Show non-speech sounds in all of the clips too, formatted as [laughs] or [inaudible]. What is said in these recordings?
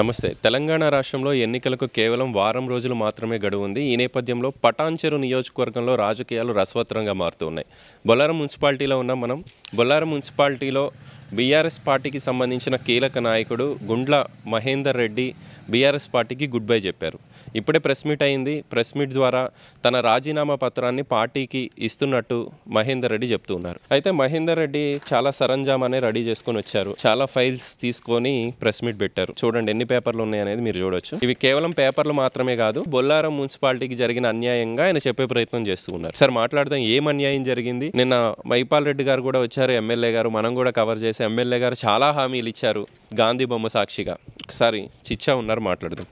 నమస్తే తెలంగాణ రాష్ట్రంలో ఎన్నికలకు కేవలం వారం రోజులు మాత్రమే గడువు ఉంది ఈ నేపథ్యంలో పటాన్చెరు నియోజకవర్గంలో రాజకీయాలు మారుతూ మారుతున్నాయి బొల్లారం మున్సిపాలిటీలో ఉన్న మనం బొల్లారం మున్సిపాలిటీలో బీఆర్ఎస్ పార్టీకి సంబంధించిన కీలక నాయకుడు గుండ్ల మహేందర్ రెడ్డి బీఆర్ఎస్ పార్టీకి గుడ్ బై చెప్పారు ఇప్పుడే ప్రెస్ మీట్ అయింది ప్రెస్ మీట్ ద్వారా తన రాజీనామా పత్రాన్ని పార్టీకి ఇస్తున్నట్టు మహేందర్ రెడ్డి చెప్తూ ఉన్నారు అయితే మహేందర్ రెడ్డి చాలా అనే రెడీ చేసుకొని వచ్చారు చాలా ఫైల్స్ తీసుకొని ప్రెస్ మీట్ పెట్టారు చూడండి ఎన్ని పేపర్లు ఉన్నాయి అనేది మీరు చూడొచ్చు ఇవి కేవలం పేపర్లు మాత్రమే కాదు బొల్లారం మున్సిపాలిటీకి జరిగిన అన్యాయంగా ఆయన చెప్పే ప్రయత్నం చేస్తూ ఉన్నారు సార్ మాట్లాడదాం ఏం అన్యాయం జరిగింది నిన్న మైపాల్ రెడ్డి గారు కూడా వచ్చారు ఎమ్మెల్యే గారు మనం కూడా కవర్ చేసి ఎమ్మెల్యే గారు చాలా హామీలు ఇచ్చారు గాంధీ బొమ్మ సాక్షిగా ఒకసారి చిచ్చా ఉన్నారు మాట్లాడదాం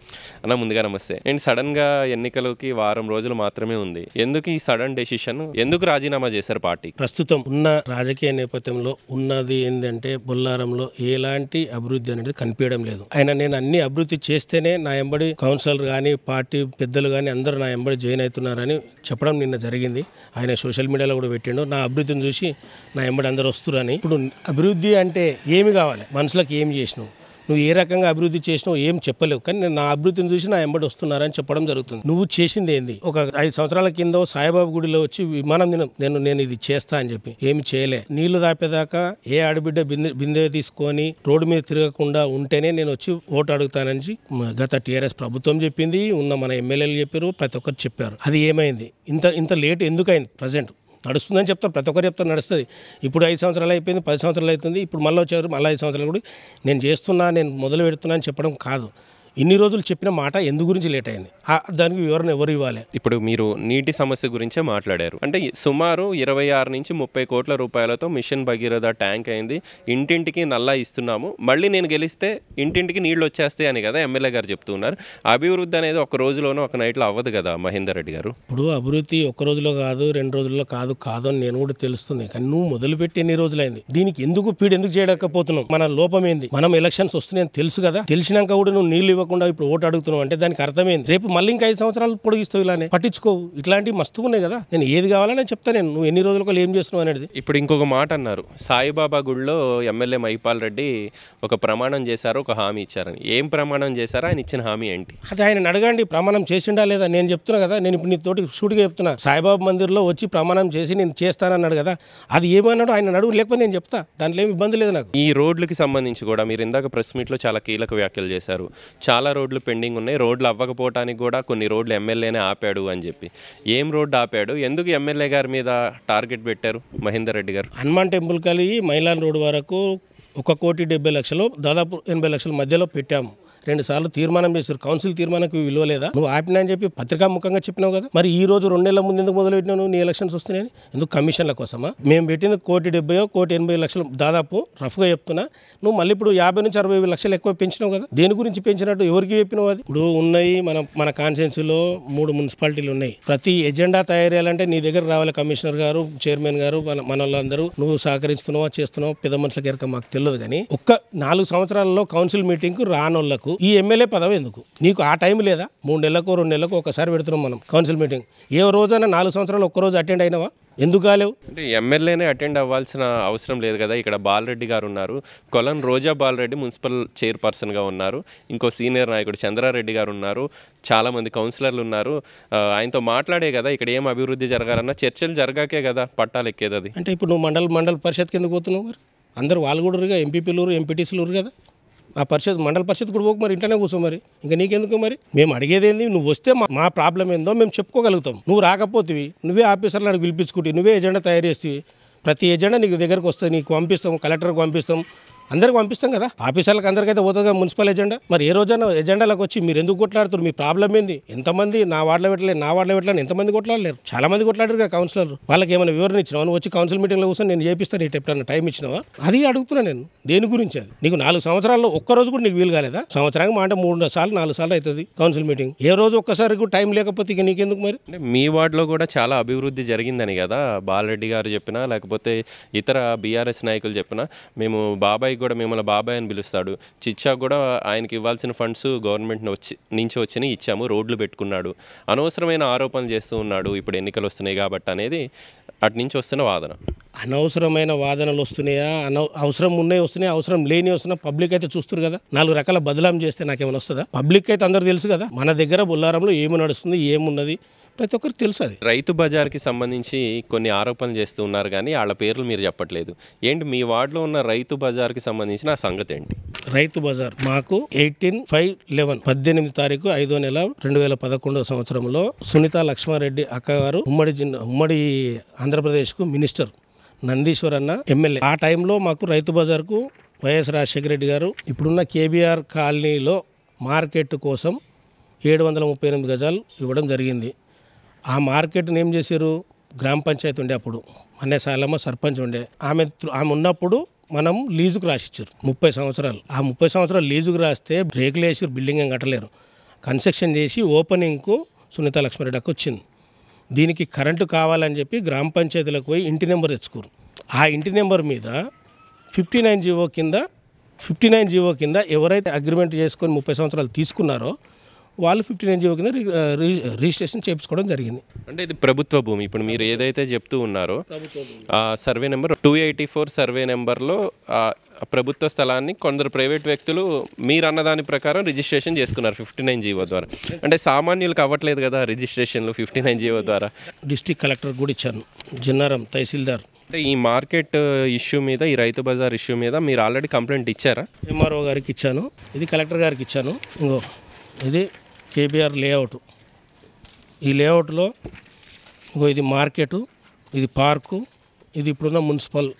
అన్న ముందుగా నమస్తే అండ్ సడన్గా ఎన్నికలకి వారం రోజులు మాత్రమే ఉంది ఎందుకు ఈ సడన్ డెసిషన్ ఎందుకు రాజీనామా చేశారు పార్టీ ప్రస్తుతం ఉన్న రాజకీయ నేపథ్యంలో ఉన్నది ఏంటంటే బొల్లారంలో ఎలాంటి అభివృద్ధి అనేది కనిపించడం లేదు ఆయన నేను అన్ని అభివృద్ధి చేస్తేనే నా ఎంబడి కౌన్సిలర్ కానీ పార్టీ పెద్దలు కానీ అందరూ నా ఎంబడి జాయిన్ అవుతున్నారని చెప్పడం నిన్న జరిగింది ఆయన సోషల్ మీడియాలో కూడా పెట్టిండు నా అభివృద్ధిని చూసి నా ఎంబడి అందరూ వస్తున్నారని ఇప్పుడు అభివృద్ధి అంటే ఏమి కావాలి మనుషులకు ఏమి చేసి చేసినావు నువ్వు ఏ రకంగా అభివృద్ధి చేసినావు ఏం చెప్పలేవు కానీ నేను నా అభివృద్ధిని చూసి నా ఎంబడి వస్తున్నారని చెప్పడం జరుగుతుంది నువ్వు చేసింది ఏంది ఒక ఐదు సంవత్సరాల కింద సాయిబాబు గుడిలో వచ్చి విమానం నేను నేను ఇది చేస్తా అని చెప్పి ఏమి చేయలే నీళ్లు దాపేదాకా ఏ ఆడబిడ్డ బిందె బిందె తీసుకొని రోడ్డు మీద తిరగకుండా ఉంటేనే నేను వచ్చి ఓటు అడుగుతానని గత టీఆర్ఎస్ ప్రభుత్వం చెప్పింది ఉన్న మన ఎమ్మెల్యేలు చెప్పారు ప్రతి ఒక్కరు చెప్పారు అది ఏమైంది ఇంత ఇంత లేట్ ఎందుకైంది ప్రజెంట్ నడుస్తుందని చెప్తారు ప్రతి ఒక్కరు చెప్తారు నడుస్తుంది ఇప్పుడు ఐదు సంవత్సరాలు అయిపోయింది పది సంవత్సరాలు అవుతుంది ఇప్పుడు మళ్ళీ వచ్చారు మళ్ళీ ఐదు సంవత్సరాలు కూడా నేను చేస్తున్నా నేను మొదలు పెడుతున్నా అని చెప్పడం కాదు ఇన్ని రోజులు చెప్పిన మాట ఎందు గురించి లేట్ అయింది దానికి వివరణ ఎవరు ఇవ్వాలి ఇప్పుడు మీరు నీటి సమస్య గురించే మాట్లాడారు అంటే సుమారు ఇరవై ఆరు నుంచి ముప్పై కోట్ల రూపాయలతో మిషన్ భగీరథ ట్యాంక్ అయింది ఇంటింటికి నల్లా ఇస్తున్నాము మళ్ళీ నేను గెలిస్తే ఇంటింటికి నీళ్లు వచ్చేస్తాయి అని కదా ఎమ్మెల్యే గారు చెప్తున్నారు అభివృద్ధి అనేది ఒక రోజులోనూ ఒక నైట్లో అవ్వదు కదా మహేందర్ రెడ్డి గారు ఇప్పుడు అభివృద్ధి ఒక రోజులో కాదు రెండు రోజుల్లో కాదు కాదు అని నేను కూడా తెలుస్తుంది కానీ నువ్వు మొదలుపెట్టి ఎన్ని రోజులైంది దీనికి ఎందుకు పీడ ఎందుకు చేయలేకపోతున్నావు మన లోపం ఏంది మనం ఎలక్షన్స్ వస్తున్నాయని తెలుసు కదా తెలిసినాక కూడా నువ్వు నీళ్ళు ఇవ్వకుండా ఇప్పుడు ఓటు అడుగుతున్నాం అంటే దానికి అర్థమైంది రేపు మళ్ళీ ఇంకా ఐదు సంవత్సరాలు పొడిగిస్తావు ఇలానే పట్టించుకోవు ఇట్లాంటి మస్తు ఉన్నాయి కదా నేను ఏది కావాలని చెప్తా నేను నువ్వు ఎన్ని రోజులకు ఏం చేస్తున్నావు అనేది ఇప్పుడు ఇంకొక మాట అన్నారు సాయిబాబా గుడిలో ఎమ్మెల్యే మహిపాల్ రెడ్డి ఒక ప్రమాణం చేశారు ఒక హామీ ఇచ్చారని ఏం ప్రమాణం చేశారో ఆయన ఇచ్చిన హామీ ఏంటి అది ఆయన అడగండి ప్రమాణం చేసిండా లేదా నేను చెప్తున్నా కదా నేను ఇప్పుడు నీ తోటి షూట్గా చెప్తున్నా సాయిబాబా మందిర్లో వచ్చి ప్రమాణం చేసి నేను చేస్తానన్నాడు కదా అది ఏమన్నాడు ఆయన అడుగు లేకపోతే నేను చెప్తా దాంట్లో ఏమి ఇబ్బంది లేదు నాకు ఈ రోడ్లకి సంబంధించి కూడా మీరు ఇందాక ప్రెస్ మీట్లో చాలా కీలక వ్యాఖ్యలు చేశారు చాలా రోడ్లు పెండింగ్ ఉన్నాయి రోడ్లు అవ్వకపోవటానికి కూడా కొన్ని రోడ్లు ఎమ్మెల్యేనే ఆపాడు అని చెప్పి ఏం రోడ్డు ఆపాడు ఎందుకు ఎమ్మెల్యే గారి మీద టార్గెట్ పెట్టారు మహేందర్ రెడ్డి గారు హనుమాన్ టెంపుల్ కలిగి మైలాన్ రోడ్ వరకు ఒక కోటి డెబ్బై లక్షలు దాదాపు ఎనభై లక్షల మధ్యలో పెట్టాము రెండుసార్లు తీర్మానం చేశారు కౌన్సిల్ తీర్మానం విలువ లేదా నువ్వు ఆపినా అని చెప్పి పత్రికా ముఖంగా చెప్పినావు కదా మరి ఈ రోజు రెండు నెలల ముందు ఎందుకు మొదలుపెట్టినావు నీ ఎలక్షన్స్ వస్తున్నాయని ఎందుకు కమిషన్ల కోసమా మేము పెట్టింది కోటి డెబ్బై కోటి ఎనభై లక్షలు దాదాపు రఫ్గా చెప్తున్నా నువ్వు మళ్ళీ ఇప్పుడు యాభై నుంచి అరవై లక్షలు ఎక్కువ పెంచినావు కదా దేని గురించి పెంచినట్టు ఎవరికి చెప్పినావు అది ఇప్పుడు ఉన్నాయి మన మన కాన్సెన్సీలో మూడు మున్సిపాలిటీలు ఉన్నాయి ప్రతి ఎజెండా తయారు చేయాలంటే నీ దగ్గర రావాలి కమిషనర్ గారు చైర్మన్ గారు మన వాళ్ళందరూ నువ్వు సహకరిస్తున్నావా చేస్తున్నావు పెద్ద మనుషులకి ఎరక మాకు తెలియదు కానీ ఒక్క నాలుగు సంవత్సరాలలో కౌన్సిల్ మీటింగ్కు రానోళ్లకు ఎందుకు ఈ ఎమ్మెల్యే పదవి ఎందుకు నీకు ఆ టైం లేదా మూడు నెలలకు రెండు నెలలకు ఒకసారి పెడుతున్నాం మనం కౌన్సిల్ మీటింగ్ ఏ రోజైనా నాలుగు సంవత్సరాలు ఒక్కరోజు అటెండ్ అయినావా ఎందుకు కాలేవు అంటే ఎమ్మెల్యేనే అటెండ్ అవ్వాల్సిన అవసరం లేదు కదా ఇక్కడ బాలరెడ్డి గారు ఉన్నారు కొలం రోజా బాలరెడ్డి మున్సిపల్ చైర్పర్సన్గా ఉన్నారు ఇంకో సీనియర్ నాయకుడు చంద్రారెడ్డి గారు ఉన్నారు చాలామంది కౌన్సిలర్లు ఉన్నారు ఆయనతో మాట్లాడే కదా ఇక్కడ ఏం అభివృద్ధి జరగాలన్నా చర్చలు జరగాకే కదా పట్టాలు ఎక్కేది అంటే ఇప్పుడు నువ్వు మండల మండల పరిషత్ కింద పోతున్నావు అందరు వాళ్ళు కూడా ఎంపీపీలు ఎంపీటీసీలు కదా ఆ పరిషత్ మండల పరిషత్ కూడా పోకు మరి ఇంటనే కూర్చో మరి ఇంకా నీకెందుకు మరి మేము అడిగేది ఏంది నువ్వు వస్తే మా ప్రాబ్లం ఏందో మేము చెప్పుకోగలుగుతాం నువ్వు రాకపోతేవి నువ్వే ఆఫీసర్లు అడిగి పిలిపించుకుంటే నువ్వే ఎజెండా తయారు చేస్తే ప్రతి ఎజెండా నీకు దగ్గరకు వస్తుంది నీకు పంపిస్తాం కలెక్టర్కి పంపిస్తాం అందరికి పంపిస్తాం కదా ఆఫీసర్లకు అందరికైతే పోతుంది కదా మున్సిపల్ ఎజెండా మరి ఏ రోజైనా ఎజెండాలకు వచ్చి మీరు ఎందుకు కొట్లాడుతారు మీ ప్రాబ్లం ఏంది ఎంతమంది నా వార్డులో పెట్టలేదు నా వార్డులో పెట్టలేదు ఎంతమంది కొట్లాడలేరు చాలా మంది కొట్లాడారు కదా కౌన్సిలర్ వాళ్ళకి ఏమైనా వివరణ ఇచ్చినావు వచ్చి కౌన్సిల్ మీటింగ్లో కూర్చొని నేను చేపిస్తాను ఇటు ఎప్పుడన్నా టైం ఇచ్చినావా అది అడుగుతున్నా నేను దేని గురించి అది నీకు నాలుగు సంవత్సరాల్లో రోజు కూడా నీకు వీలు కాలేదా సంవత్సరానికి మా అంటే మూడు సార్లు నాలుగు సార్లు అవుతుంది కౌన్సిల్ మీటింగ్ ఏ రోజు ఒక్కసారి టైం లేకపోతే ఇక నీకెందుకు మరి మీ వార్డులో కూడా చాలా అభివృద్ధి జరిగిందని కదా బాలరెడ్డి గారు చెప్పినా లేకపోతే ఇతర బీఆర్ఎస్ నాయకులు చెప్పినా మేము బాబాయ్ బాబాయ్ కూడా మిమ్మల్ని బాబాయ్ అని పిలుస్తాడు చిచ్చా కూడా ఆయనకి ఇవ్వాల్సిన ఫండ్స్ గవర్నమెంట్ వచ్చి నుంచి వచ్చినాయి ఇచ్చాము రోడ్లు పెట్టుకున్నాడు అనవసరమైన ఆరోపణలు చేస్తూ ఉన్నాడు ఇప్పుడు ఎన్నికలు వస్తున్నాయి కాబట్టి అనేది అటు నుంచి వస్తున్న వాదన అనవసరమైన వాదనలు వస్తున్నాయా అనవ అవసరం ఉన్నాయి వస్తున్నాయి అవసరం లేని వస్తున్నా పబ్లిక్ అయితే చూస్తారు కదా నాలుగు రకాల బదలాం చేస్తే నాకేమైనా వస్తుందా పబ్లిక్ అయితే అందరు తెలుసు కదా మన దగ్గర బొల్లారంలో ఏమి నడుస్తుంది ఏమున్నది ప్రతి ఒక్కరు తెలుసు అది రైతు బజార్కి సంబంధించి కొన్ని ఆరోపణలు చేస్తూ ఉన్నారు కానీ వాళ్ళ పేర్లు మీరు చెప్పట్లేదు ఏంటి మీ వార్డులో ఉన్న రైతు బజార్కి సంబంధించిన సంగతి ఏంటి రైతు బజార్ మాకు ఎయిటీన్ ఫైవ్ లెవెన్ పద్దెనిమిది తారీఖు ఐదో నెల రెండు వేల పదకొండవ సంవత్సరంలో సునీత లక్ష్మారెడ్డి అక్కగారు ఉమ్మడి జిల్లా ఉమ్మడి ఆంధ్రప్రదేశ్కు మినిస్టర్ నందీశ్వర్ అన్న ఎమ్మెల్యే ఆ టైంలో మాకు రైతు బజార్కు వైఎస్ రాజశేఖర రెడ్డి గారు ఇప్పుడున్న కేబీఆర్ కాలనీలో మార్కెట్ కోసం ఏడు వందల ముప్పై ఎనిమిది గజాలు ఇవ్వడం జరిగింది ఆ మార్కెట్ని ఏం చేశారు గ్రామ పంచాయతీ ఉండే అప్పుడు అన్నే సాలమ్మ సర్పంచ్ ఉండే ఆమె ఆమె ఉన్నప్పుడు మనం లీజుకు రాసిచ్చారు ముప్పై సంవత్సరాలు ఆ ముప్పై సంవత్సరాలు లీజుకు రాస్తే బ్రేకులు వేసి బిల్డింగ్ ఏం కట్టలేరు కన్స్ట్రక్షన్ చేసి ఓపెనింగ్కు సునీత లక్ష్మారెడ్డి అక్క వచ్చింది దీనికి కరెంటు కావాలని చెప్పి గ్రామ పంచాయతీలకు పోయి ఇంటి నెంబర్ తెచ్చుకోరు ఆ ఇంటి నెంబర్ మీద ఫిఫ్టీ నైన్ జీవో కింద ఫిఫ్టీ నైన్ జీవో కింద ఎవరైతే అగ్రిమెంట్ చేసుకొని ముప్పై సంవత్సరాలు తీసుకున్నారో వాళ్ళు ఫిఫ్టీన్ ఎన్జిఓ కింద రిజిస్ట్రేషన్ చేయించుకోవడం జరిగింది అంటే ఇది ప్రభుత్వ భూమి ఇప్పుడు మీరు ఏదైతే చెప్తూ ఉన్నారో survey number two eighty four survey నెంబర్లో ప్రభుత్వ స్థలాన్ని కొందరు ప్రైవేట్ వ్యక్తులు మీరు అన్నదాని ప్రకారం రిజిస్ట్రేషన్ చేసుకున్నారు ఫిఫ్టీ నైన్ జీవో ద్వారా అంటే సామాన్యులకు అవ్వట్లేదు కదా రిజిస్ట్రేషన్లు ఫిఫ్టీ నైన్ జీవో ద్వారా డిస్టిక్ కలెక్టర్ కూడా ఇచ్చాను జిన్నారం తహసీల్దార్ అంటే ఈ మార్కెట్ ఇష్యూ మీద ఈ రైతు బజార్ ఇష్యూ మీద మీరు ఆల్రెడీ కంప్లైంట్ ఇచ్చారా ఎంఆర్ఓ గారికి ఇచ్చాను ఇది కలెక్టర్ గారికి ఇచ్చాను ఇంకో ఇది కేబీఆర్ లేఅవుట్ ఈ లేఅవుట్లో ఇది మార్కెటు ఇది పార్కు ఇది ఇప్పుడున్న మున్సిపల్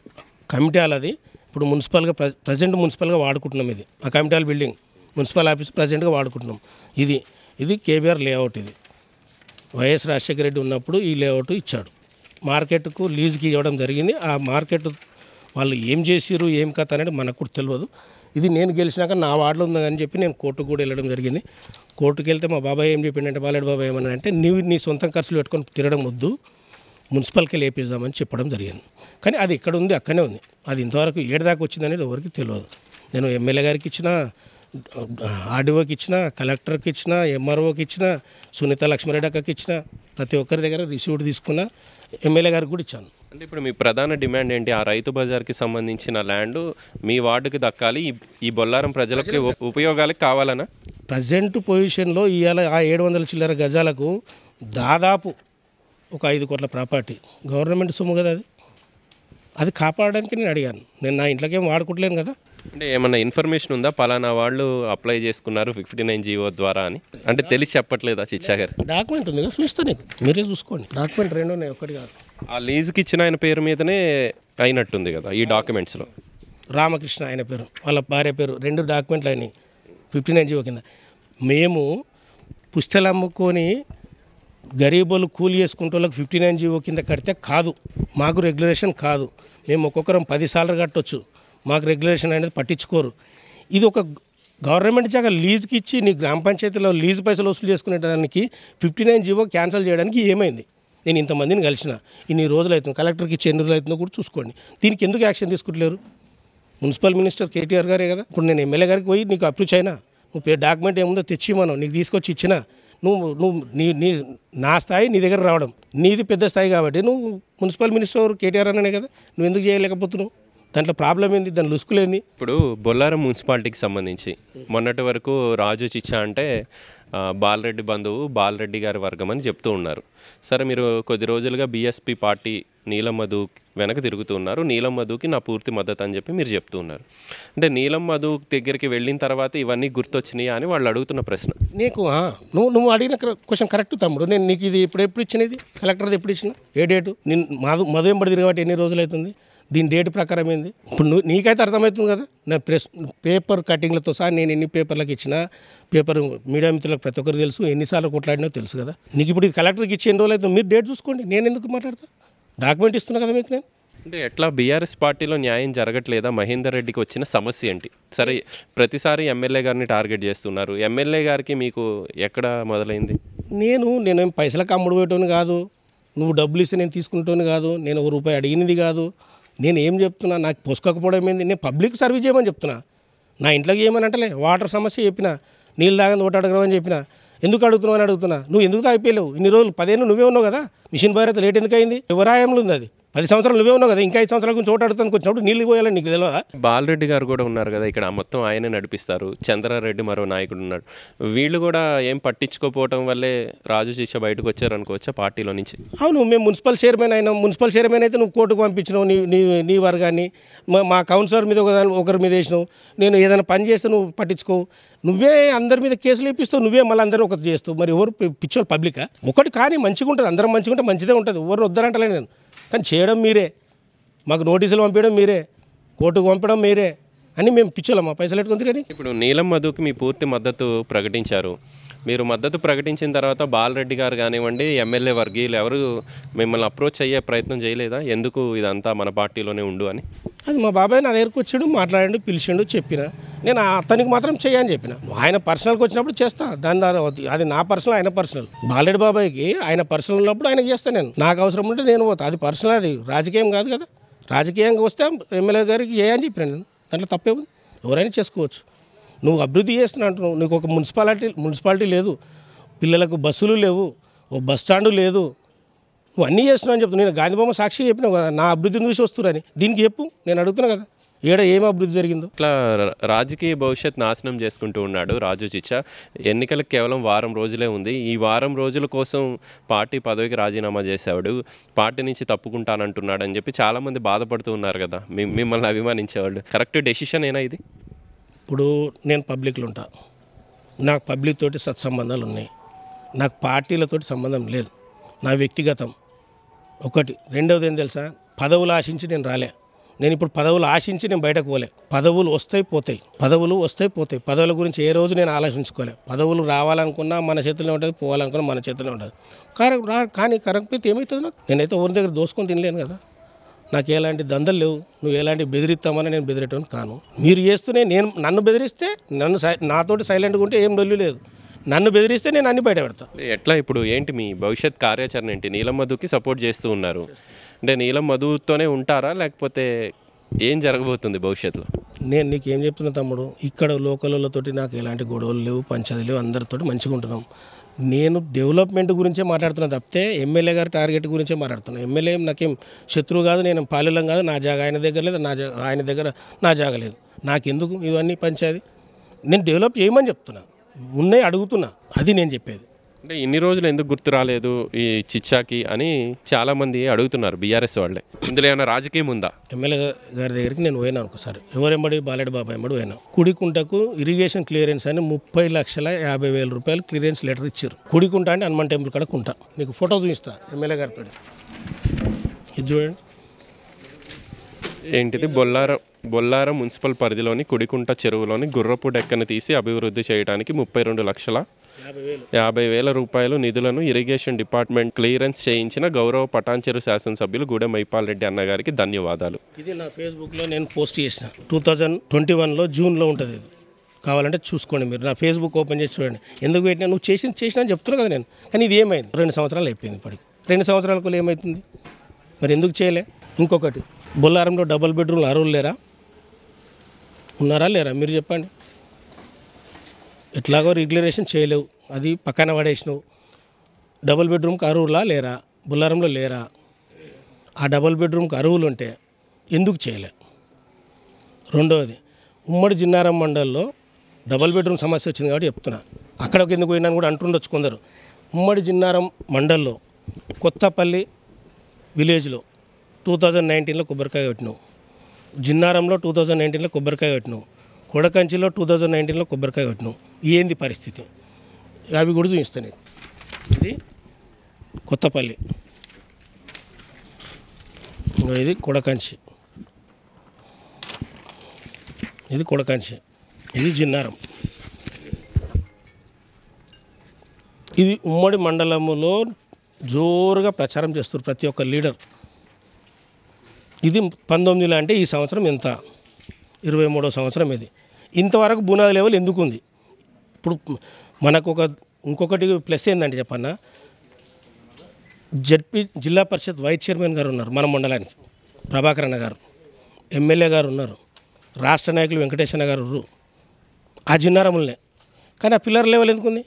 కమిటీ అది ఇప్పుడు మున్సిపల్గా ప్రె ప్రజెంట్ మున్సిపల్గా వాడుకుంటున్నాం ఇది ఆ కమిటీ బిల్డింగ్ మున్సిపల్ ఆఫీస్ ప్రజెంట్గా వాడుకుంటున్నాం ఇది ఇది కేబీఆర్ లేఅవుట్ ఇది వైఎస్ రాజశేఖర రెడ్డి ఉన్నప్పుడు ఈ లేఅవుట్ ఇచ్చాడు మార్కెట్కు లీజ్కి ఇవ్వడం జరిగింది ఆ మార్కెట్ వాళ్ళు ఏం చేసిరు ఏం కథ అనేది మనకు కూడా తెలియదు ఇది నేను గెలిచినాక నా వార్డులో ఉందని చెప్పి నేను కోర్టుకు కూడా వెళ్ళడం జరిగింది కోర్టుకు వెళ్తే మా బాబాయ్ ఏం చెప్పిండంటే బాలేడు బాబాయ్ ఏమన్నా అంటే నీవు నీ సొంతం ఖర్చులు పెట్టుకొని తిరగడం వద్దు మున్సిపల్కి లేపిద్దామని చెప్పడం జరిగింది కానీ అది ఇక్కడ ఉంది అక్కడనే ఉంది అది ఇంతవరకు ఏడదాకా అనేది ఎవరికి తెలియదు నేను ఎమ్మెల్యే గారికి ఇచ్చిన ఆర్డీఓకి ఇచ్చిన కలెక్టర్కి ఇచ్చిన ఎంఆర్ఓకి ఇచ్చిన సునీత లక్ష్మీరెడ్డి అక్కకి ఇచ్చిన ప్రతి ఒక్కరి దగ్గర రిసీవ్డ్ తీసుకున్న ఎమ్మెల్యే గారికి కూడా ఇచ్చాను అంటే ఇప్పుడు మీ ప్రధాన డిమాండ్ ఏంటి ఆ రైతు బజార్కి సంబంధించిన ల్యాండ్ మీ వార్డుకి దక్కాలి ఈ బొల్లారం ప్రజలకి ఉపయోగాలకు కావాలనా ప్రజెంట్ పొజిషన్లో ఇవాళ ఆ ఏడు వందల చిల్లర గజాలకు దాదాపు ఒక ఐదు కోట్ల ప్రాపర్టీ గవర్నమెంట్ సొమ్ము కదా అది అది కాపాడడానికి నేను అడిగాను నేను నా ఇంట్లోకేం వాడుకోవట్లేను కదా అంటే ఏమన్నా ఇన్ఫర్మేషన్ ఉందా పలానా వాళ్ళు అప్లై చేసుకున్నారు ఫిఫ్టీ నైన్ జీవో ద్వారా అని అంటే తెలిసి చెప్పట్లేదా చిచ్చాగర్ డాక్యుమెంట్ ఉంది కదా చూస్తాను నీకు మీరే చూసుకోండి డాక్యుమెంట్ రెండు ఉన్నాయి ఒకటి కాదు ఆ లీజ్కి ఇచ్చిన ఆయన పేరు మీదనే అయినట్టుంది కదా ఈ డాక్యుమెంట్స్లో రామకృష్ణ ఆయన పేరు వాళ్ళ భార్య పేరు రెండు డాక్యుమెంట్లు అయినాయి ఫిఫ్టీ నైన్ జీవో కింద మేము పుస్తలు అమ్ముకొని గరీబులు కూలి చేసుకుంటే వాళ్ళకి ఫిఫ్టీ నైన్ జీవో కింద కడితే కాదు మాకు రెగ్యులేషన్ కాదు మేము ఒక్కొక్కరం పది సార్లు కట్టొచ్చు మాకు రెగ్యులేషన్ అనేది పట్టించుకోరు ఇది ఒక గవర్నమెంట్ జాగా లీజుకి ఇచ్చి నీ గ్రామ పంచాయతీలో లీజు పైసలు వసూలు చేసుకునే దానికి ఫిఫ్టీ నైన్ జీవో క్యాన్సిల్ చేయడానికి ఏమైంది నేను ఇంతమందిని కలిసిన ఇన్ని రోజులు అవుతుంది కలెక్టర్కి ఇచ్చే ఎన్ని రోజులు అవుతుందో కూడా చూసుకోండి దీనికి ఎందుకు యాక్షన్ తీసుకుంటలేరు మున్సిపల్ మినిస్టర్ కేటీఆర్ గారే కదా ఇప్పుడు నేను ఎమ్మెల్యే గారికి పోయి నీకు అప్రూచ్ అయినా నువ్వు డాక్యుమెంట్ ఏముందో తెచ్చి మనం నీకు తీసుకొచ్చి ఇచ్చిన నువ్వు నువ్వు నీ నీ నా స్థాయి నీ దగ్గర రావడం నీది పెద్ద స్థాయి కాబట్టి నువ్వు మున్సిపల్ మినిస్టర్ కేటీఆర్ అన్ననే కదా నువ్వు ఎందుకు చేయలేకపోతున్నావు దాంట్లో ప్రాబ్లం ఏంది దాని లుసుకులేని ఇప్పుడు బొల్లారం మున్సిపాలిటీకి సంబంధించి మొన్నటి వరకు రాజు చిచ్చా అంటే బాలరెడ్డి బంధువు బాలరెడ్డి గారి వర్గం అని చెప్తూ ఉన్నారు సరే మీరు కొద్ది రోజులుగా బీఎస్పీ పార్టీ నీలం మధు వెనక తిరుగుతూ ఉన్నారు నీలం మధుకి నా పూర్తి మద్దతు అని చెప్పి మీరు చెప్తూ ఉన్నారు అంటే నీలం మధు దగ్గరికి వెళ్ళిన తర్వాత ఇవన్నీ గుర్తొచ్చినాయా అని వాళ్ళు అడుగుతున్న ప్రశ్న నీకు నువ్వు నువ్వు అడిగిన క్వశ్చన్ కరెక్ట్ తమ్ముడు నేను నీకు ఇది ఇప్పుడు ఎప్పుడు ఇచ్చినది కలెక్టర్ ఎప్పుడు ఇచ్చిన ఏ డేటు నేను మధు మధు ఎంబడి కాబట్టి ఎన్ని రోజులు అవుతుంది దీని డేట్ ప్రకారం ఏంది ఇప్పుడు నువ్వు నీకైతే అర్థమవుతుంది కదా నా ప్రెస్ పేపర్ కటింగ్లతో సహా నేను ఎన్ని పేపర్లకు ఇచ్చినా పేపర్ మీడియా మిత్రులకు ప్రతి ఒక్కరు తెలుసు ఎన్నిసార్లు కొట్లాడినా తెలుసు కదా నీకు ఇప్పుడు కలెక్టర్కి ఇచ్చే ఎన్ని రోజులు మీరు డేట్ చూసుకోండి నేను ఎందుకు మాట్లాడతా డాక్యుమెంట్ ఇస్తున్నా కదా మీకు నేను అంటే ఎట్లా బీఆర్ఎస్ పార్టీలో న్యాయం జరగట్లేదా మహేందర్ రెడ్డికి వచ్చిన సమస్య ఏంటి సరే ప్రతిసారి ఎమ్మెల్యే గారిని టార్గెట్ చేస్తున్నారు ఎమ్మెల్యే గారికి మీకు ఎక్కడ మొదలైంది నేను నేనేం పైసలకు అమ్ముడు పోయేటోని కాదు నువ్వు డబ్బులు ఇస్తే నేను తీసుకుంటాను కాదు నేను ఒక రూపాయి అడిగినది కాదు నేను ఏం చెప్తున్నా నాకు పుసుకోకపోవడం ఏంది నేను పబ్లిక్ సర్వీస్ చేయమని చెప్తున్నా నా ఇంట్లోకి ఏమని అంటలే వాటర్ సమస్య చెప్పినా నీళ్ళు తాగని ఒకటి అడగమని చెప్పిన ఎందుకు అడుగుతున్నావు అని అడుగుతున్నా నువ్వు ఎందుకు తాగిపోయలేవు ఇన్ని రోజులు పదేళ్ళు నువ్వే ఉన్నావు కదా మిషన్ భారత్ లేట్ ఎందుకు అయింది వివరాయంలో ఉంది అది పది సంవత్సరాలు నువ్వే ఉన్నావు కదా ఇంకా ఐదు సంవత్సరాల గురించి ఓటాడుతాను కొంచెం చోటు నీళ్ళు పోయాలని నీకు తెలియదా బాలరెడ్డి గారు కూడా ఉన్నారు కదా ఇక్కడ మొత్తం ఆయనే నడిపిస్తారు చంద్రారెడ్డి మరో నాయకుడు ఉన్నాడు వీళ్ళు కూడా ఏం పట్టించుకోపోవటం వల్లే రాజు శిక్ష బయటకు వచ్చారు అనుకోవచ్చా పార్టీలో నుంచి అవును మేము మున్సిపల్ చైర్మన్ అయినా మున్సిపల్ చైర్మన్ అయితే నువ్వు కోర్టుకు పంపించినావు నీ నీ నీ వర్గాన్ని మా కౌన్సిలర్ మీద ఒక ఒకరి మీద వేసినావు నేను ఏదైనా పని చేస్తే నువ్వు పట్టించుకోవు నువ్వే అందరి మీద కేసులు ఇప్పిస్తావు నువ్వే మళ్ళీ అందరూ ఒకటి చేస్తావు మరి ఎవరు పిచ్చోళ్ళు పబ్లికా ఒకటి కానీ మంచిగా ఉంటుంది అందరం మంచిగా ఉంటే మంచిదే ఉంటుంది ఎవరు వద్దరంటలే నేను కానీ చేయడం మీరే మాకు నోటీసులు పంపించడం మీరే కోర్టుకు పంపడం మీరే అని మేము మా పైసలు పెట్టుకుని కానీ ఇప్పుడు నీలం మధుకి మీ పూర్తి మద్దతు ప్రకటించారు మీరు మద్దతు ప్రకటించిన తర్వాత బాలరెడ్డి గారు కానివ్వండి ఎమ్మెల్యే వర్గీయులు ఎవరు మిమ్మల్ని అప్రోచ్ అయ్యే ప్రయత్నం చేయలేదా ఎందుకు ఇదంతా మన పార్టీలోనే ఉండు అని అది మా బాబాయ్ నా దగ్గరకు వచ్చాడు మాట్లాడాడు పిలిచిండు చెప్పిన నేను అతనికి మాత్రం చేయని చెప్పిన ఆయన పర్సనల్కి వచ్చినప్పుడు చేస్తా దాని అది నా పర్సనల్ ఆయన పర్సనల్ బాలెడ్ బాబాయ్కి ఆయన పర్సనల్ ఉన్నప్పుడు ఆయనకి చేస్తాను నేను నాకు అవసరం ఉంటే నేను పోతా అది పర్సనల్ అది రాజకీయం కాదు కదా రాజకీయంగా వస్తే ఎమ్మెల్యే గారికి చేయని చెప్పిన నేను దాంట్లో తప్పే ఉంది ఎవరైనా చేసుకోవచ్చు నువ్వు అభివృద్ధి చేస్తున్నా అంటున్నావు నీకు ఒక మున్సిపాలిటీ మున్సిపాలిటీ లేదు పిల్లలకు బస్సులు లేవు ఓ బస్ స్టాండు లేదు అన్నీ చేస్తున్నావు అని చెప్తున్నా నేను బొమ్మ సాక్షి చెప్పిన కదా నా అభివృద్ధిని చూసి వస్తురని దీనికి చెప్పు నేను అడుగుతున్నా కదా ఏడ ఏం అభివృద్ధి జరిగిందో ఇట్లా రాజకీయ భవిష్యత్ నాశనం చేసుకుంటూ ఉన్నాడు రాజు చిచ్చా ఎన్నికలకు కేవలం వారం రోజులే ఉంది ఈ వారం రోజుల కోసం పార్టీ పదవికి రాజీనామా చేసేవాడు పార్టీ నుంచి తప్పుకుంటానంటున్నాడు అని చెప్పి చాలామంది బాధపడుతూ ఉన్నారు కదా మిమ్మల్ని అభిమానించేవాళ్ళు కరెక్ట్ డెసిషన్ ఏనా ఇది ఇప్పుడు నేను పబ్లిక్లో ఉంటా నాకు పబ్లిక్ తోటి సత్సంబంధాలు ఉన్నాయి నాకు పార్టీలతోటి సంబంధం లేదు నా వ్యక్తిగతం ఒకటి రెండవది ఏం తెలుసా పదవులు ఆశించి నేను రాలే నేను ఇప్పుడు పదవులు ఆశించి నేను బయటకు పోలే పదవులు వస్తాయి పోతాయి పదవులు వస్తాయి పోతాయి పదవుల గురించి ఏ రోజు నేను ఆలోచించుకోలే పదవులు రావాలనుకున్నా మన చేతిలో ఉంటుంది పోవాలనుకున్నా మన చేతిలో ఉంటుంది కరెక్ట్ రా కానీ కరెక్ట్ ఏమవుతుంది నాకు నేనైతే ఊరి దగ్గర దోసుకొని తినలేను కదా నాకు ఎలాంటి దందలు లేవు నువ్వు ఎలాంటి బెదిరిస్తామని నేను బెదిరేటం కాను మీరు చేస్తూనే నేను నన్ను బెదిరిస్తే నన్ను నాతోటి సైలెంట్గా ఉంటే ఏం డొల్లు లేదు నన్ను బెదిరిస్తే నేను అన్ని బయట ఎట్లా ఇప్పుడు ఏంటి మీ భవిష్యత్ కార్యాచరణ ఏంటి నీలం మధుకి సపోర్ట్ చేస్తూ ఉన్నారు అంటే నీలం మధుతోనే ఉంటారా లేకపోతే ఏం జరగబోతుంది భవిష్యత్తులో నేను నీకు ఏం చెప్తున్నా తమ్ముడు ఇక్కడ లోకల్లతోటి నాకు ఎలాంటి గొడవలు లేవు పంచాయతీ లేవు అందరితోటి మంచిగా ఉంటున్నాం నేను డెవలప్మెంట్ గురించే మాట్లాడుతున్నా తప్పితే ఎమ్మెల్యే గారి టార్గెట్ గురించే మాట్లాడుతున్నా ఎమ్మెల్యే నాకేం శత్రువు కాదు నేను పాలెలం కాదు నా జాగా ఆయన దగ్గర లేదు నా ఆయన దగ్గర నా లేదు నాకెందుకు ఇవన్నీ పంచాయతీ నేను డెవలప్ చేయమని చెప్తున్నాను ఉన్నాయి అడుగుతున్నా అది నేను చెప్పేది అంటే ఇన్ని రోజులు ఎందుకు గుర్తు రాలేదు ఈ చిచ్చాకి అని చాలామంది అడుగుతున్నారు బీఆర్ఎస్ వాళ్ళే ఇందులో ఏమైనా రాజకీయం ఉందా ఎమ్మెల్యే గారి దగ్గరికి నేను పోయినా ఒకసారి ఎవరెంబడి బాలెడ్ బాబా ఎంబడి పోయినా కుడికుంటకు ఇరిగేషన్ క్లియరెన్స్ అని ముప్పై లక్షల యాభై వేల రూపాయలు క్లియరెన్స్ లెటర్ ఇచ్చారు కుడికుంట అంటే హనుమాన్ టెంపుల్ కడ కుంట నీకు ఫోటో చూపిస్తా ఎమ్మెల్యే గారి పేరు ఇది చూడండి ఏంటిది బొల్లారం బొల్లారం మున్సిపల్ పరిధిలోని కుడికుంట చెరువులోని గుర్రపు డెక్కను తీసి అభివృద్ధి చేయడానికి ముప్పై రెండు లక్షల యాభై వేల రూపాయలు నిధులను ఇరిగేషన్ డిపార్ట్మెంట్ క్లియరెన్స్ చేయించిన గౌరవ పటాన్చెరు శాసనసభ్యులు గూడెం మైపాల్ రెడ్డి అన్నగారికి ధన్యవాదాలు ఇది నా ఫేస్బుక్లో నేను పోస్ట్ చేసిన టూ థౌజండ్ ట్వంటీ వన్లో జూన్లో ఉంటుంది ఇది కావాలంటే చూసుకోండి మీరు నా ఫేస్బుక్ ఓపెన్ చేసి చూడండి ఎందుకు పెట్టినా నువ్వు చేసిన చేసినా కదా నేను కానీ ఇది ఏమైంది రెండు సంవత్సరాలు అయిపోయింది ఇప్పటికి రెండు సంవత్సరాలకు ఏమవుతుంది మరి ఎందుకు చేయలే ఇంకొకటి బొల్లారంలో డబుల్ బెడ్రూమ్లు అరువులు లేరా ఉన్నారా లేరా మీరు చెప్పండి ఎట్లాగో రెగ్యులరేషన్ చేయలేవు అది పక్కన పడేసినావు డబుల్ బెడ్రూమ్కి అరువులా లేరా బుల్లారంలో లేరా ఆ డబుల్ బెడ్రూమ్కి అరువులు ఉంటే ఎందుకు చేయలే రెండవది ఉమ్మడి జిన్నారం మండల్లో డబుల్ బెడ్రూమ్ సమస్య వచ్చింది కాబట్టి చెప్తున్నా అక్కడికి ఎందుకు పోయినా కూడా అంటుండొచ్చు కొందరు ఉమ్మడి జిన్నారం మండల్లో కొత్తపల్లి విలేజ్లో టూ థౌజండ్ నైన్టీన్లో కొబ్బరికాయ కొట్టినావు జిన్నారంలో టూ థౌజండ్ నైన్టీన్లో కొబ్బరికాయ కొట్టినావు కొడకంచిలో టూ థౌజండ్ నైన్టీన్లో కొబ్బరికాయ కొట్టినావు ఏంది పరిస్థితి అవి కూడా చూపిస్తాను ఇది కొత్తపల్లి ఇది కొడకంచి ఇది కొడకంచి ఇది జిన్నారం ఇది ఉమ్మడి మండలంలో జోరుగా ప్రచారం చేస్తారు ప్రతి ఒక్క లీడర్ ఇది పంతొమ్మిదిలో అంటే ఈ సంవత్సరం ఇంత ఇరవై మూడో సంవత్సరం ఇది ఇంతవరకు బునాది లెవెల్ ఎందుకు ఉంది ఇప్పుడు మనకు ఒక ఇంకొకటి ప్లస్ ఏంటంటే చెప్పన్నా జడ్పీ జిల్లా పరిషత్ వైస్ చైర్మన్ గారు ఉన్నారు మన మండలానికి ప్రభాకర్ అన్న గారు ఎమ్మెల్యే గారు ఉన్నారు రాష్ట్ర నాయకులు వెంకటేశ్వర గారు ఆ జిన్నారములనే కానీ ఆ పిల్లర్ లెవెల్ ఎందుకుంది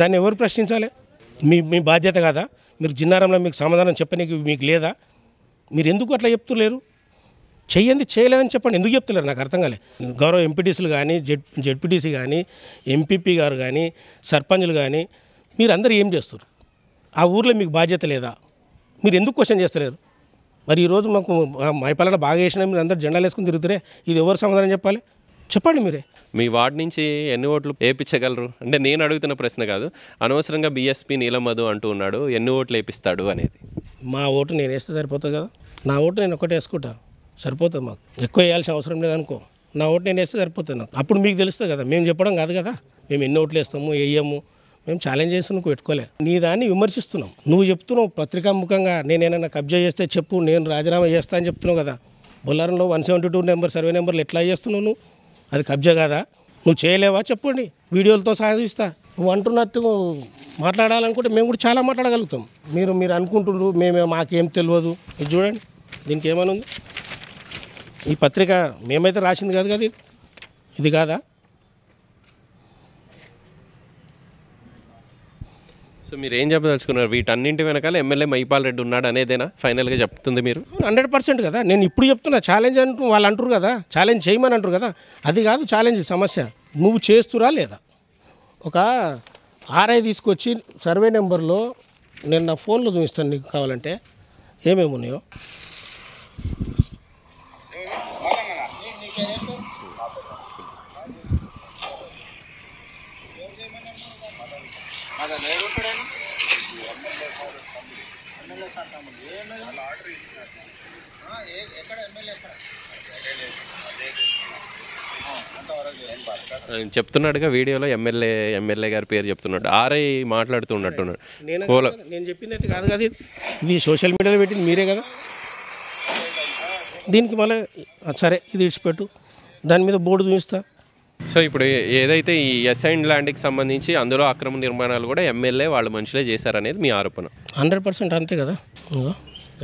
దాన్ని ఎవరు ప్రశ్నించాలి మీ మీ బాధ్యత కాదా మీరు జిన్నారంలో మీకు సమాధానం చెప్పనీకి మీకు లేదా మీరు ఎందుకు అట్లా చెప్తులేరు చేయండి చేయలేదని చెప్పండి ఎందుకు చెప్తులేరు నాకు అర్థం కాలే గౌరవ ఎంపీటీసీలు కానీ జెడ్ జెడ్పీటీసీ కానీ ఎంపీపీ గారు కానీ సర్పంచ్లు కానీ మీరు అందరూ ఏం చేస్తారు ఆ ఊర్లో మీకు బాధ్యత లేదా మీరు ఎందుకు క్వశ్చన్ చేస్తలేరు మరి ఈరోజు మాకు మై పలానా బాగా వేసినా మీరు అందరు జెండాలు వేసుకుని తిరుగుతురే ఇది ఎవరు సమాధానం చెప్పాలి చెప్పండి మీరే మీ వార్డ్ నుంచి ఎన్ని ఓట్లు వేయించగలరు అంటే నేను అడుగుతున్న ప్రశ్న కాదు అనవసరంగా బీఎస్పీ నీలమధు అంటూ ఉన్నాడు ఎన్ని ఓట్లు వేపిస్తాడు అనేది మా ఓటు నేను వేస్తే సరిపోతుంది కదా నా ఓటు నేను ఒకటి వేసుకుంటా సరిపోతుంది మాకు ఎక్కువ వేయాల్సిన అవసరం లేదనుకో నా ఓటు నేను వేస్తే సరిపోతుంది నాకు అప్పుడు మీకు తెలుస్తుంది కదా మేము చెప్పడం కాదు కదా మేము ఎన్ని ఓట్లు వేస్తాము వేయము మేము ఛాలెంజ్ చేసి నువ్వు పెట్టుకోలే నీ దాన్ని విమర్శిస్తున్నాం నువ్వు చెప్తున్నావు పత్రికాముఖంగా ఏమైనా కబ్జా చేస్తే చెప్పు నేను రాజీనామా చేస్తా అని చెప్తున్నావు కదా బొల్లారంలో one seventy two number survey నెంబర్లు ఎట్లా చేస్తున్నావు నువ్వు అది కబ్జా కాదా నువ్వు చేయలేవా చెప్పండి వీడియోలతో సాధిస్తా నువ్వు అంటున్నట్టు మాట్లాడాలనుకుంటే మేము కూడా చాలా మాట్లాడగలుగుతాం మీరు మీరు అనుకుంటున్నారు మేమే మాకేం తెలియదు ఇది చూడండి దీనికి ఏమైనా ఉంది ఈ పత్రిక మేమైతే రాసింది కాదు కదా ఇది కాదా సో మీరు ఏం చెప్పదలుచుకున్నారు వీటన్నింటి వెనకాల ఎమ్మెల్యే మైపాల్ రెడ్డి ఉన్నాడు అనేదేనా ఫైనల్గా చెప్తుంది మీరు హండ్రెడ్ పర్సెంట్ కదా నేను ఇప్పుడు చెప్తున్నా ఛాలెంజ్ అంటూ వాళ్ళు అంటారు కదా ఛాలెంజ్ చేయమని అంటారు కదా అది కాదు ఛాలెంజ్ సమస్య నువ్వు చేస్తురా లేదా ఒక ఆర్ఐ తీసుకొచ్చి సర్వే నెంబర్లో నేను నా ఫోన్లో చూపిస్తాను నీకు కావాలంటే ఏమేమి ఉన్నాయో ఆయన చెప్తున్నాడుగా వీడియోలో ఎమ్మెల్యే ఎమ్మెల్యే గారి పేరు చెప్తున్నాడు ఆర్ఐ మాట్లాడుతున్నట్టున్నాడు కోల నేను చెప్పింది కాదు కదా ఇది సోషల్ మీడియాలో పెట్టింది మీరే కదా దీనికి మళ్ళీ సరే ఇది ఇచ్చిపెట్టు దాని మీద బోర్డు చూపిస్తాను సో ఇప్పుడు ఏదైతే ఈ ఎస్ఐన్ ల్యాండ్కి సంబంధించి అందులో అక్రమ నిర్మాణాలు కూడా ఎమ్మెల్యే వాళ్ళ మనుషులే చేశారనేది మీ ఆరోపణ హండ్రెడ్ పర్సెంట్ అంతే కదా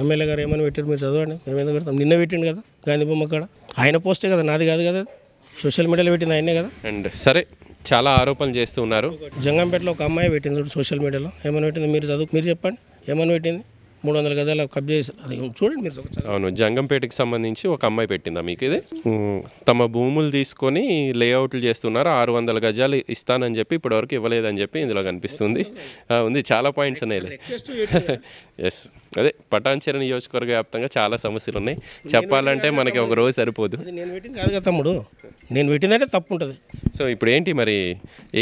ఎమ్మెల్యే గారు ఏమైనా పెట్టారు మీరు చదవండి మేము ఎందుకు పెడతాం నిన్న పెట్టిండు కదా గాంధీ బొమ్మ కాడ ఆయన పోస్టే కదా నాది కాదు కదా సోషల్ మీడియాలో పెట్టిన ఆయనే కదా అండ్ సరే చాలా ఆరోపణలు చేస్తూ ఉన్నారు జంగంపేటలో ఒక అమ్మాయి పెట్టింది సోషల్ మీడియాలో ఏమైనా పెట్టింది మీరు చదువు మీరు చెప్పండి ఏమైనా పెట్టింది మూడు వందల గదాల కబ్జా చూడండి మీరు అవును జంగంపేటకి సంబంధించి ఒక అమ్మాయి పెట్టిందా మీకు ఇది తమ భూములు తీసుకొని లేఅవుట్లు చేస్తున్నారు ఆరు వందల గజాలు ఇస్తానని చెప్పి ఇప్పటివరకు ఇవ్వలేదని చెప్పి ఇందులో కనిపిస్తుంది ఉంది చాలా పాయింట్స్ ఉన్నాయి ఎస్ [laughs] అదే పటాన్చెర నియోజకవర్గ వ్యాప్తంగా చాలా సమస్యలు ఉన్నాయి చెప్పాలంటే మనకి ఒక రోజు సరిపోదు కాదు కదా తమ్ముడు నేను పెట్టిందంటే తప్పు ఉంటుంది సో ఇప్పుడు ఏంటి మరి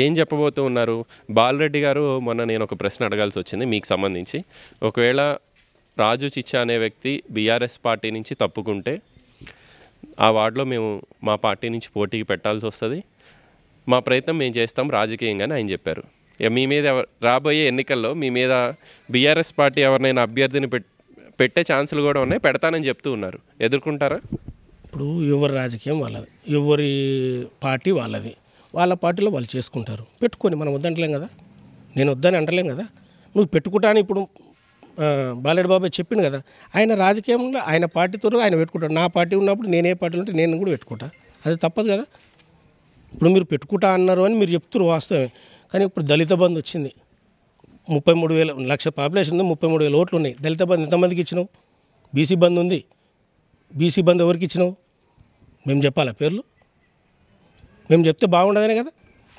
ఏం చెప్పబోతూ ఉన్నారు బాలరెడ్డి గారు మొన్న నేను ఒక ప్రశ్న అడగాల్సి వచ్చింది మీకు సంబంధించి ఒకవేళ రాజు చిచ్చా అనే వ్యక్తి బీఆర్ఎస్ పార్టీ నుంచి తప్పుకుంటే ఆ వార్డులో మేము మా పార్టీ నుంచి పోటీకి పెట్టాల్సి వస్తుంది మా ప్రయత్నం మేము చేస్తాం రాజకీయంగానే ఆయన చెప్పారు మీ మీద రాబోయే ఎన్నికల్లో మీ మీద బీఆర్ఎస్ పార్టీ ఎవరినైనా అభ్యర్థిని పెట్టే ఛాన్సులు కూడా ఉన్నాయి పెడతానని చెప్తూ ఉన్నారు ఎదుర్కొంటారా ఇప్పుడు ఎవరి రాజకీయం వాళ్ళది ఎవరి పార్టీ వాళ్ళది వాళ్ళ పార్టీలో వాళ్ళు చేసుకుంటారు పెట్టుకొని మనం వద్దంటలేం కదా నేను వద్దని అంటలేం కదా నువ్వు పెట్టుకుంటాను ఇప్పుడు బాలేడు బాబాయ్ చెప్పింది కదా ఆయన రాజకీయంలో ఆయన పార్టీతో ఆయన పెట్టుకుంటారు నా పార్టీ ఉన్నప్పుడు నేనే పార్టీలు ఉంటే నేను కూడా పెట్టుకుంటా అది తప్పదు కదా ఇప్పుడు మీరు పెట్టుకుంటా అన్నారు అని మీరు చెప్తున్నారు వాస్తవమే కానీ ఇప్పుడు దళిత బంధు వచ్చింది ముప్పై మూడు వేల లక్ష పాపులేషన్ ఉంది ముప్పై మూడు వేల ఓట్లు ఉన్నాయి దళిత బంధు ఎంతమందికి ఇచ్చినావు బీసీ బంద్ ఉంది బీసీ బంద్ ఎవరికి ఇచ్చినావు మేము చెప్పాలా పేర్లు మేము చెప్తే బాగుండదనే కదా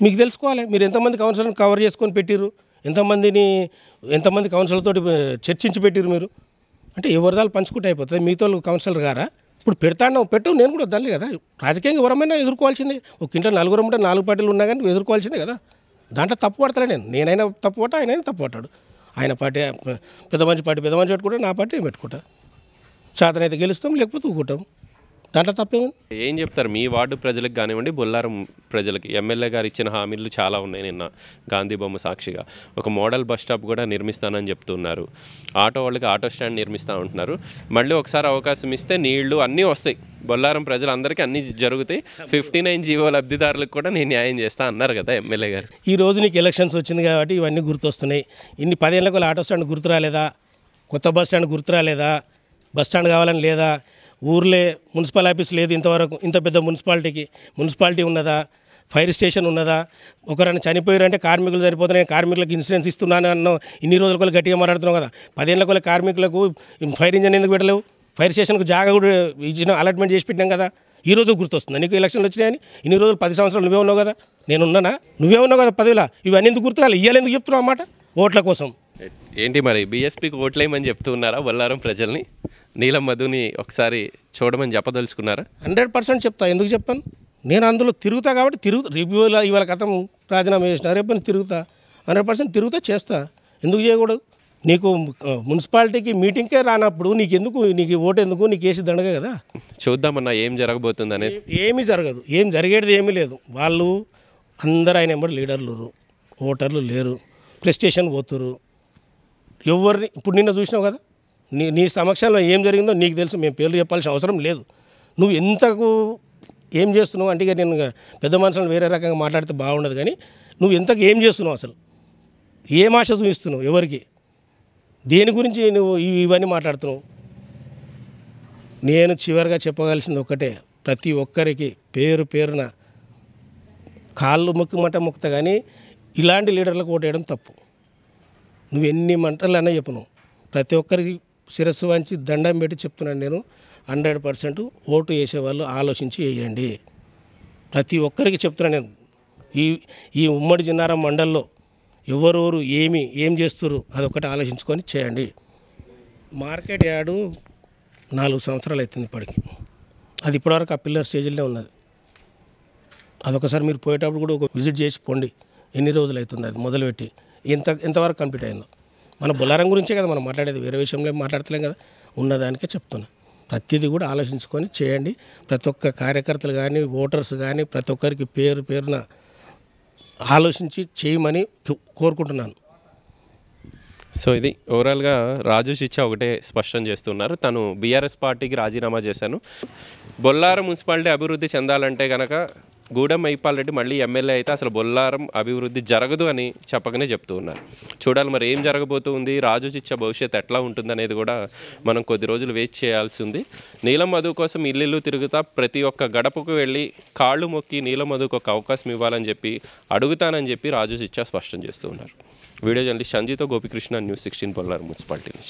మీకు తెలుసుకోవాలి మీరు ఎంతమంది కౌన్సిలర్ని కవర్ చేసుకొని పెట్టిర్రు ఎంతమందిని ఎంతమంది కౌన్సిలర్తో చర్చించి పెట్టిరు మీరు అంటే ఎవరిదాలు పంచుకుంటే అయిపోతుంది మీతో కౌన్సిలర్ గారా ఇప్పుడు పెడతాను పెట్టు నేను కూడా దాన్ని కదా రాజకీయంగా ఎవరమైనా ఎదుర్కోవాల్సిందే ఒక ఇంట్లో నలుగురు ఉంటే నాలుగు పార్టీలు ఉన్నా కానీ ఎదుర్కోవాల్సిందే కదా దాంట్లో తప్పు పడతాను నేను నేనైనా తప్పు పట్ట ఆయనైనా తప్పు పట్టాడు ఆయన పార్టీ పెద్ద మంచి పార్టీ పెద్ద మంచి పెట్టుకుంటా నా పార్టీ పెట్టుకుంటా అయితే గెలుస్తాం లేకపోతే ఊకుంటాం దాంట్లో తప్పే ఉంది ఏం చెప్తారు మీ వార్డు ప్రజలకు కానివ్వండి బొల్లారం ప్రజలకి ఎమ్మెల్యే గారు ఇచ్చిన హామీలు చాలా ఉన్నాయి నిన్న గాంధీ బొమ్మ సాక్షిగా ఒక మోడల్ బస్ స్టాప్ కూడా నిర్మిస్తానని చెప్తున్నారు ఆటో వాళ్ళకి ఆటో స్టాండ్ నిర్మిస్తూ ఉంటున్నారు మళ్ళీ ఒకసారి అవకాశం ఇస్తే నీళ్లు అన్నీ వస్తాయి బొల్లారం ప్రజలందరికీ అన్నీ జరుగుతాయి ఫిఫ్టీ నైన్ జీవో లబ్ధిదారులకు కూడా నేను న్యాయం చేస్తా అన్నారు కదా ఎమ్మెల్యే గారు ఈ రోజు నీకు ఎలక్షన్స్ వచ్చింది కాబట్టి ఇవన్నీ గుర్తొస్తున్నాయి ఇన్ని పదేళ్ళకు ఆటో స్టాండ్ గుర్తు రాలేదా కొత్త బస్ స్టాండ్ గుర్తు రాలేదా బస్ స్టాండ్ కావాలని లేదా ఊర్లే మున్సిపల్ ఆఫీస్ లేదు ఇంతవరకు ఇంత పెద్ద మున్సిపాలిటీకి మున్సిపాలిటీ ఉన్నదా ఫైర్ స్టేషన్ ఉన్నదా ఒకరైనా చనిపోయారంటే కార్మికులు సరిపోతున్నాయి కార్మికులకు ఇన్సూరెన్స్ ఇస్తున్నాను అన్న ఇన్ని రోజుల కొలు గట్టిగా మాట్లాడుతున్నాం కదా పదేళ్ళ కొలు కార్మికులకు ఫైర్ ఇంజన్ ఎందుకు పెట్టలేవు ఫైర్ స్టేషన్కు జాగా కూడా ఇచ్చిన అలాట్మెంట్ చేసి పెట్టినాం కదా ఈ రోజు గుర్తొస్తుంది నీకు ఎలక్షన్లు వచ్చినాయని ఇన్ని రోజులు పది సంవత్సరాలు నువ్వే ఉన్నావు కదా నేను ఉన్నానా నువ్వే ఉన్నావు కదా పదివేల ఇవన్నీ ఎందుకు గుర్తురాలి ఇవ్వాలి ఎందుకు చెప్తున్నావు అన్నమాట ఓట్ల కోసం ఏంటి మరి బీఎస్పీకి ఓట్లేమని చెప్తున్నారా బొల్లారం ప్రజల్ని నీలం మధుని ఒకసారి చూడమని చెప్పదలుచుకున్నారా హండ్రెడ్ పర్సెంట్ చెప్తా ఎందుకు చెప్పాను నేను అందులో తిరుగుతా కాబట్టి తిరుగు రివ్యూలో ఇవాళ కథం రాజీనామా చేసిన రేపు నేను తిరుగుతా హండ్రెడ్ పర్సెంట్ తిరుగుతా చేస్తా ఎందుకు చేయకూడదు నీకు మున్సిపాలిటీకి మీటింగ్కే రానప్పుడు నీకు ఎందుకు నీకు ఓటు ఎందుకు నీకు వేసి దండగే కదా చూద్దామన్నా ఏం జరగబోతుంది అనేది ఏమీ జరగదు ఏం జరిగేది ఏమీ లేదు వాళ్ళు అందరు ఆయన ఎంబడి లీడర్లు ఓటర్లు లేరు ప్లే స్టేషన్ పోతురు ఎవరిని ఇప్పుడు నిన్న చూసినావు కదా నీ నీ సమక్షంలో ఏం జరిగిందో నీకు తెలుసు మేము పేర్లు చెప్పాల్సిన అవసరం లేదు నువ్వు ఎంతకు ఏం చేస్తున్నావు అంటే నేను పెద్ద మనుషులను వేరే రకంగా మాట్లాడితే బాగుండదు కానీ నువ్వు ఎంతకు ఏం చేస్తున్నావు అసలు ఏం ఆశ చూపిస్తున్నావు ఎవరికి దేని గురించి నువ్వు ఇవన్నీ మాట్లాడుతున్నావు నేను చివరిగా చెప్పగలిసింది ఒక్కటే ప్రతి ఒక్కరికి పేరు పేరున కాళ్ళు మొక్కి మంట మొక్కుతా కానీ ఇలాంటి లీడర్లకు ఓటేయడం తప్పు నువ్వు ఎన్ని మంటలు అన్నా చెప్పు నువ్వు ప్రతి ఒక్కరికి శిరస్సు వంచి దండం పెట్టి చెప్తున్నాను నేను హండ్రెడ్ పర్సెంట్ ఓటు వేసేవాళ్ళు ఆలోచించి వేయండి ప్రతి ఒక్కరికి చెప్తున్నాను నేను ఈ ఈ ఉమ్మడి జిన్నారం మండల్లో ఎవరెవరు ఏమి ఏం చేస్తారు అదొకటి ఆలోచించుకొని చేయండి మార్కెట్ యార్డు నాలుగు సంవత్సరాలు అవుతుంది ఇప్పటికి అది ఇప్పటివరకు ఆ పిల్లర్ స్టేజ్లోనే ఉన్నది అదొకసారి మీరు పోయేటప్పుడు కూడా ఒక విజిట్ చేసి పోండి ఎన్ని రోజులు అవుతుంది అది మొదలుపెట్టి ఇంత ఎంతవరకు కంప్లీట్ అయిందో మన బులారం గురించే కదా మనం మాట్లాడేది వేరే విషయంలో మాట్లాడతలేం కదా ఉన్నదానికే చెప్తున్నా ప్రతిదీ కూడా ఆలోచించుకొని చేయండి ప్రతి ఒక్క కార్యకర్తలు కానీ ఓటర్స్ కానీ ప్రతి ఒక్కరికి పేరు పేరున ఆలోచించి చేయమని కోరుకుంటున్నాను సో ఇది ఓవరాల్గా రాజు చిచ్చ ఒకటే స్పష్టం చేస్తున్నారు తను బీఆర్ఎస్ పార్టీకి రాజీనామా చేశాను బొల్లారం మున్సిపాలిటీ అభివృద్ధి చెందాలంటే కనుక గూడెం అయిపాల్ రెడ్డి మళ్ళీ ఎమ్మెల్యే అయితే అసలు బొల్లారం అభివృద్ధి జరగదు అని చెప్పగానే చెప్తూ ఉన్నారు చూడాలి మరి ఏం జరగబోతుంది చిచ్చే భవిష్యత్ ఎట్లా ఉంటుందనేది కూడా మనం కొద్ది రోజులు వేచి చేయాల్సి ఉంది నీలం మధు కోసం ఇల్లు తిరుగుతా ప్రతి ఒక్క గడపకు వెళ్ళి కాళ్ళు మొక్కి నీలం మధుకు ఒక అవకాశం ఇవ్వాలని చెప్పి అడుగుతానని చెప్పి రాజు చిచ్చా స్పష్టం చేస్తూ ఉన్నారు వీడియో జర్నలిస్ట్ సంజీతో Gopikrishna news sixteen Bollaram municipality నుంచి